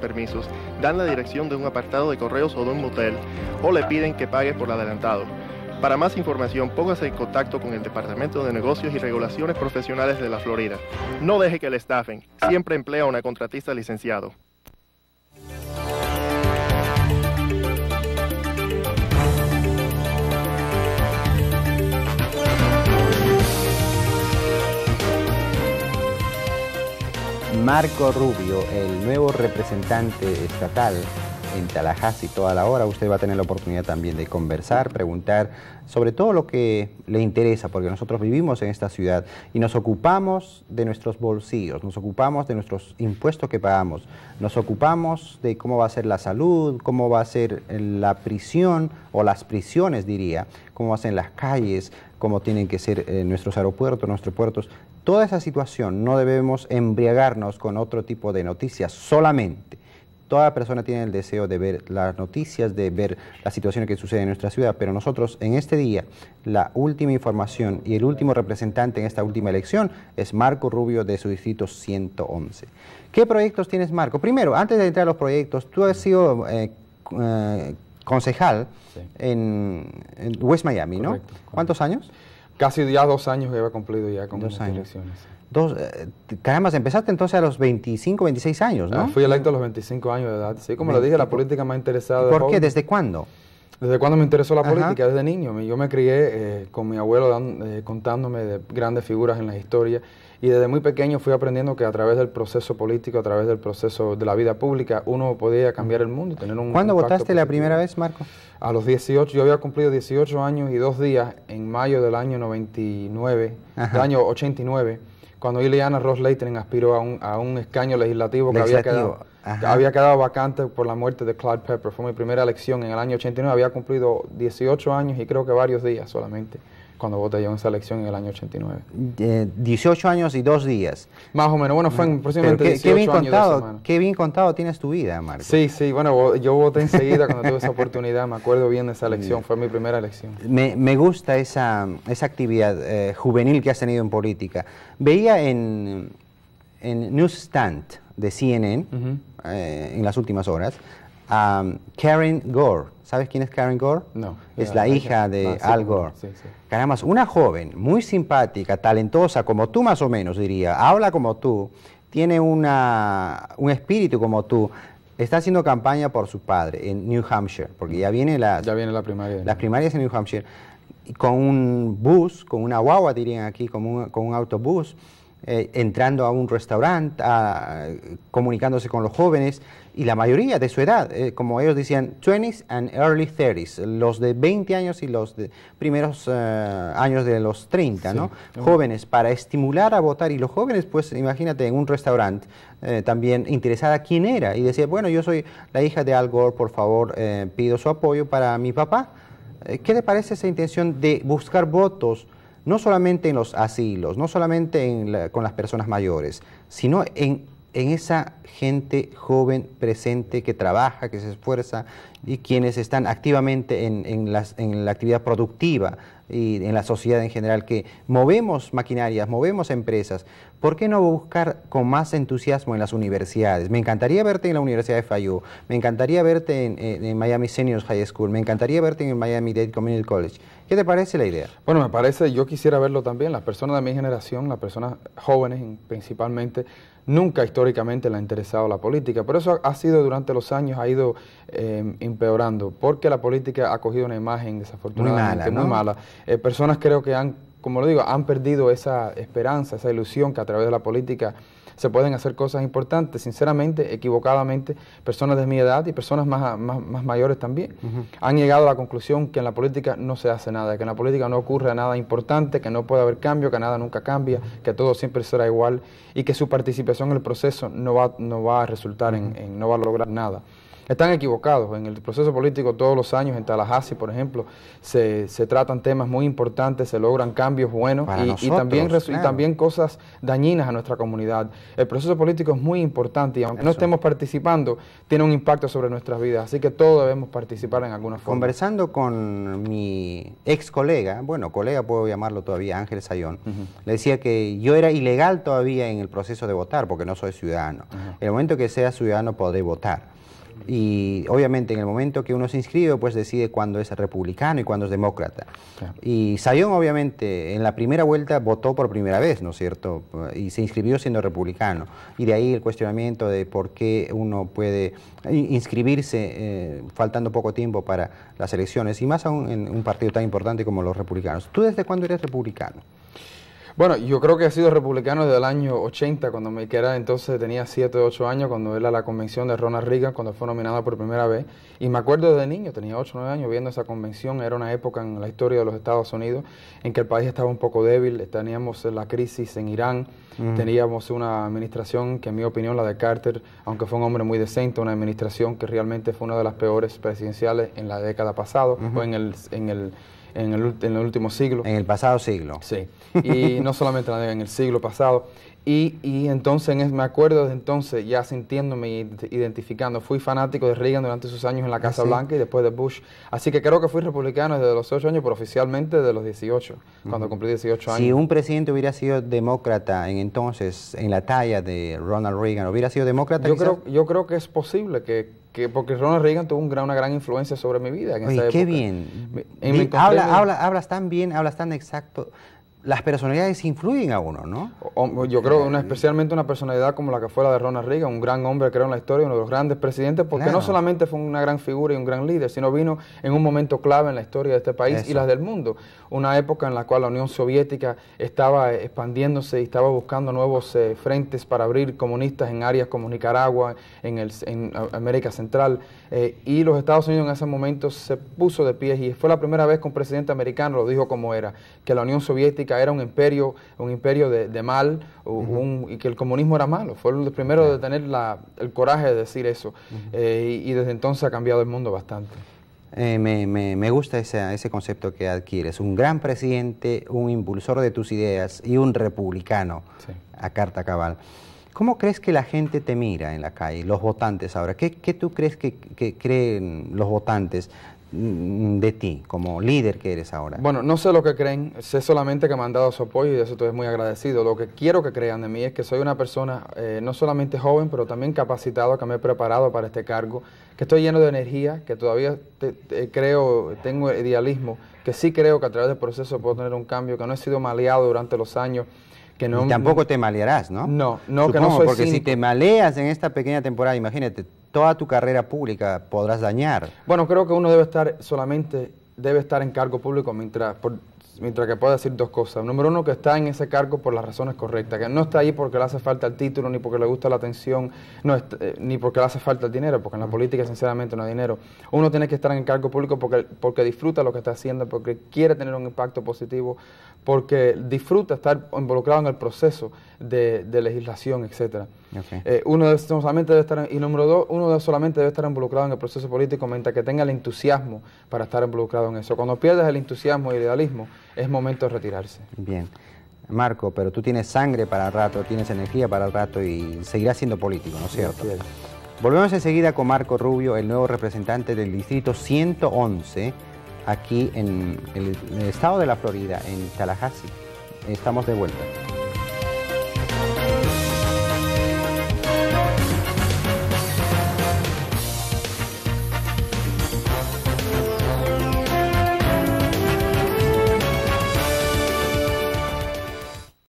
permisos, dan la dirección de un apartado de correos o de un motel o le piden que pague por adelantado. Para más información, póngase en contacto con el Departamento de Negocios y Regulaciones Profesionales de la Florida. No deje que le estafen, siempre emplea a una contratista licenciado. Marco Rubio, el nuevo representante estatal en Tallahassee toda la hora. Usted va a tener la oportunidad también de conversar, preguntar sobre todo lo que le interesa, porque nosotros vivimos en esta ciudad y nos ocupamos de nuestros bolsillos, nos ocupamos de nuestros impuestos que pagamos, nos ocupamos de cómo va a ser la salud, cómo va a ser la prisión o las prisiones, diría, cómo hacen a ser las calles, cómo tienen que ser eh, nuestros aeropuertos, nuestros puertos toda esa situación no debemos embriagarnos con otro tipo de noticias solamente. Toda persona tiene el deseo de ver las noticias, de ver las situaciones que suceden en nuestra ciudad, pero nosotros en este día la última información y el último representante en esta última elección es Marco Rubio de su distrito 111. ¿Qué proyectos tienes, Marco? Primero, antes de entrar a los proyectos, tú has sido eh, eh, concejal en, West Miami, ¿no? ¿Cuántos años? Casi ya dos años que había cumplido ya con dos elecciones. Dos, eh, caramba, empezaste entonces a los 25, 26 años, ¿no? Ah, fui electo a los 25 años de edad. Sí, como lo dije, la política más interesada interesado. ¿Por qué? ¿Desde cuándo? ¿Desde cuándo me interesó la política? Desde niño. Yo me crié eh, con mi abuelo eh, contándome de grandes figuras en la historia y desde muy pequeño fui aprendiendo que a través del proceso político, a través del proceso de la vida pública, uno podía cambiar el mundo y tener un ¿Cuándo votaste la primera vez, Marco? A los 18, yo había cumplido 18 años y dos días en mayo del año 99, del año 89 cuando Ileana Ross Leighton aspiró a un, a un escaño legislativo, que había quedado, había quedado vacante por la muerte de Clyde Pepper. Fue mi primera elección en el año 89, había cumplido 18 años y creo que varios días solamente cuando voté yo en esa elección en el año 89. 18 años y dos días. Más o menos, bueno, fue aproximadamente qué, 18 qué bien contado, Qué bien contado tienes tu vida, Marco. Sí, sí, bueno, yo voté enseguida cuando tuve esa oportunidad, me acuerdo bien de esa mm. elección, fue mi primera elección. Me, gusta esa, esa actividad eh, juvenil que has tenido en política. Veía en, en Newsstand de CNN, eh, en las últimas horas, Karen Gore. ¿Sabes quién es Karen Gore? No. Es la, hija de ah, Al Gore. Sí, sí. una joven muy simpática, talentosa, como tú más o menos diría, habla como tú, tiene una, un espíritu como tú, está haciendo campaña por su padre en New Hampshire, porque ya viene las, ya la primaria, las primarias en New Hampshire, con un bus, con una guagua dirían aquí, con un autobús eh, entrando a un restaurante, comunicándose con los jóvenes y la mayoría de su edad, eh, como ellos decían, 20s and early 30s, los de 20 años y los de primeros eh, años de los 30, ¿no? Jóvenes, para estimular a votar y los jóvenes, pues imagínate, en un restaurante también interesada quién era y decía, bueno, yo soy la hija de Al Gore, por favor, pido su apoyo para mi papá. ¿Qué le parece esa intención de buscar votos? no solamente en los asilos, no solamente con las personas mayores, sino en, esa gente joven presente que trabaja, que se esfuerza y quienes están activamente en, la actividad productiva y en la sociedad en general, que movemos maquinarias, movemos empresas. ¿Por qué no buscar con más entusiasmo en las universidades? Me encantaría verte en la Universidad de Fayú, me encantaría verte en, Miami Senior High School, me encantaría verte en el Miami Dade Community College ¿Qué te parece la idea? Bueno, me parece, yo quisiera verlo también. Las personas de mi generación, las personas jóvenes principalmente, nunca históricamente le ha interesado la política, pero eso ha sido durante los años, ha ido em, empeorando, porque la política ha cogido una imagen desafortunadamente muy mala. Eh, personas creo que han como lo digo, han perdido esa esperanza, esa ilusión que a través de la política se pueden hacer cosas importantes, sinceramente, equivocadamente, personas de mi edad y personas más, mayores también han llegado a la conclusión que en la política no se hace nada, que en la política no ocurre nada importante, que no puede haber cambio, que nada nunca cambia, que todo siempre será igual y que su participación en el proceso no va, no va a resultar en, en, no va a lograr nada están equivocados. En el proceso político todos los años, en Tallahassee, por ejemplo, se, se tratan temas muy importantes, se logran cambios buenos y, también, también cosas dañinas a nuestra comunidad. El proceso político es muy importante y aunque no estemos participando, tiene un impacto sobre nuestras vidas. Así que todos debemos participar en alguna forma. Conversando con mi ex colega, bueno, colega puedo llamarlo todavía, Ángel Sayón, le decía que yo era ilegal todavía en el proceso de votar porque no soy ciudadano. En el momento que sea ciudadano podré votar. Y obviamente en el momento que uno se inscribe, pues decide cuándo es republicano y cuándo es demócrata. Y Sayón, obviamente, en la primera vuelta votó por primera vez, ¿no es cierto? Y se inscribió siendo republicano. Y de ahí el cuestionamiento de por qué uno puede inscribirse eh, faltando poco tiempo para las elecciones, y más aún en un partido tan importante como los republicanos. ¿Tú desde cuándo eres republicano? Bueno, yo creo que he sido republicano desde el año 80, cuando me quedé, entonces tenía 7 o 8 años, cuando era la convención de Ronald Reagan, cuando fue nominada por primera vez. Y me acuerdo desde niño, tenía 8 o 9 años viendo esa convención. Era una época en la historia de los Estados Unidos en que el país estaba un poco débil, teníamos la crisis en Irán, mm. teníamos una administración que en mi opinión, la de Carter, aunque fue un hombre muy decente, una administración que realmente fue una de las peores presidenciales en la década pasada, o en el... En el en el, en último siglo. En el pasado siglo. Sí, y no solamente en el siglo pasado. Y, entonces me acuerdo de entonces ya sintiéndome identificando. Fui fanático de Reagan durante sus años en la ah, Casa Blanca y después de Bush. Así que creo que fui republicano desde los 8 años, pero oficialmente desde los 18, cuando cumplí 18 años. Si un presidente hubiera sido demócrata en entonces, en la talla de Ronald Reagan, ¿hubiera sido demócrata? Yo, creo, yo creo que es posible que, que porque Ronald Reagan tuvo un gran, una gran influencia sobre mi vida en esa qué bien. habla, Habla, hablas tan bien, hablas tan exacto las personalidades influyen a uno, ¿no? yo creo una, eh, especialmente una personalidad como la que fue la de Ronald Reagan, un gran hombre creo en la historia, uno de los grandes presidentes, porque no solamente fue una gran figura y un gran líder, sino vino en un momento clave en la historia de este país y las del mundo. Una época en la cual la Unión Soviética estaba expandiéndose y estaba buscando nuevos eh, frentes para abrir comunistas en áreas como Nicaragua, en, el, América Central, eh, y los Estados Unidos en ese momento se puso de pie y fue la primera vez que un presidente americano lo dijo como era, que la Unión Soviética era un imperio, un imperio de, mal y que el comunismo era malo. Fue el primeros de tener el coraje de decir eso eh, y, desde entonces ha cambiado el mundo bastante. Eh, me, gusta ese, concepto que adquieres, un gran presidente, un impulsor de tus ideas y un republicano a carta cabal. ¿Cómo crees que la gente te mira en la calle, los votantes ahora? ¿Qué, qué tú crees que, creen los votantes Mm, de ti, como líder que eres ahora? Bueno, no sé lo que creen, sé solamente que me han dado su apoyo y de eso estoy muy agradecido. Lo que quiero que crean de mí es que soy una persona eh, no solamente joven, pero también capacitado, que me he preparado para este cargo, que estoy lleno de energía, que todavía eh, creo, tengo idealismo, que sí creo que a través del proceso puedo tener un cambio, que no he sido maleado durante los años y tampoco te malearás, ¿no? No, no, que no porque si te maleas en esta pequeña temporada, imagínate, toda tu carrera pública podrás dañar. Bueno, creo que uno debe estar solamente, debe estar en cargo público mientras, mientras que pueda decir dos cosas. Número uno, que está en ese cargo por las razones correctas, que no está ahí porque le hace falta el título, ni porque le gusta la atención, eh, ni porque le hace falta el dinero, porque en la política sinceramente no hay dinero. Uno tiene que estar en el cargo público porque, porque disfruta lo que está haciendo, porque quiere tener un impacto positivo, porque disfruta estar involucrado en el proceso de, legislación, etc. Eh, uno solamente debe estar, y número dos, uno solamente debe estar involucrado en el proceso político mientras que tenga el entusiasmo para estar involucrado en eso. Cuando pierdes el entusiasmo y el idealismo, es momento de retirarse. Bien. Marco, pero tú tienes sangre para el rato, tienes energía para el rato y seguirás siendo político, ¿no es cierto? Volvemos enseguida con Marco Rubio, el nuevo representante del distrito 111, aquí en el estado de la Florida, en Tallahassee. Estamos de vuelta.